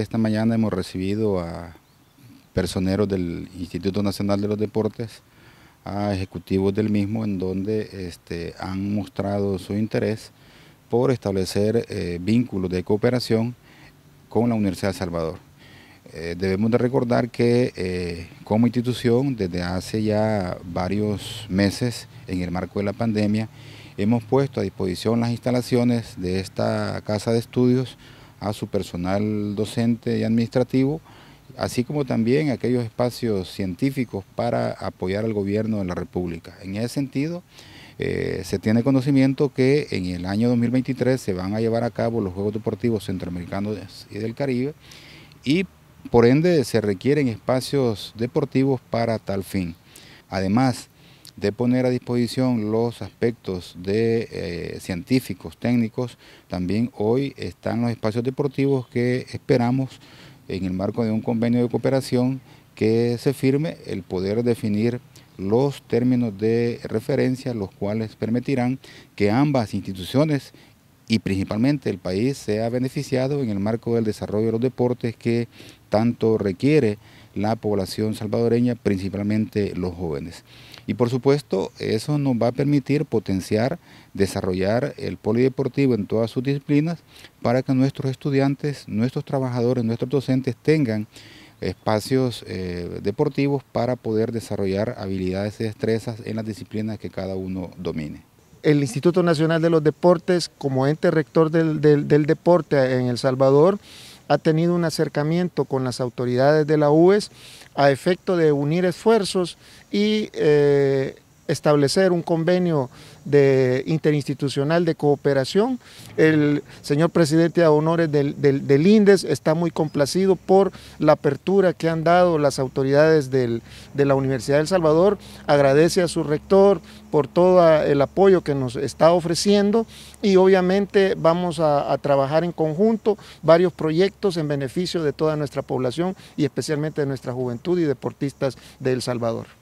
Esta mañana hemos recibido a personeros del Instituto Nacional de los Deportes, a ejecutivos del mismo, en donde este, han mostrado su interés por establecer eh, vínculos de cooperación con la Universidad de Salvador. Eh, debemos de recordar que eh, como institución, desde hace ya varios meses, en el marco de la pandemia, hemos puesto a disposición las instalaciones de esta casa de estudios a su personal docente y administrativo, así como también aquellos espacios científicos para apoyar al gobierno de la República. En ese sentido, eh, se tiene conocimiento que en el año 2023 se van a llevar a cabo los Juegos Deportivos Centroamericanos y del Caribe y por ende se requieren espacios deportivos para tal fin. Además, de poner a disposición los aspectos de eh, científicos, técnicos, también hoy están los espacios deportivos que esperamos en el marco de un convenio de cooperación que se firme el poder definir los términos de referencia, los cuales permitirán que ambas instituciones y principalmente el país sea beneficiado en el marco del desarrollo de los deportes que tanto requiere la población salvadoreña, principalmente los jóvenes. Y por supuesto, eso nos va a permitir potenciar, desarrollar el polideportivo en todas sus disciplinas para que nuestros estudiantes, nuestros trabajadores, nuestros docentes tengan espacios eh, deportivos para poder desarrollar habilidades y destrezas en las disciplinas que cada uno domine. El Instituto Nacional de los Deportes, como ente rector del deporte en El Salvador, ha tenido un acercamiento con las autoridades de la UES a efecto de unir esfuerzos y eh, establecer un convenio interinstitucional de cooperación. El señor presidente de honores del, INDES está muy complacido por la apertura que han dado las autoridades de la Universidad del Salvador. Agradece a su rector por todo el apoyo que nos está ofreciendo y obviamente vamos a, a trabajar en conjunto varios proyectos en beneficio de toda nuestra población y especialmente de nuestra juventud y deportistas de El Salvador.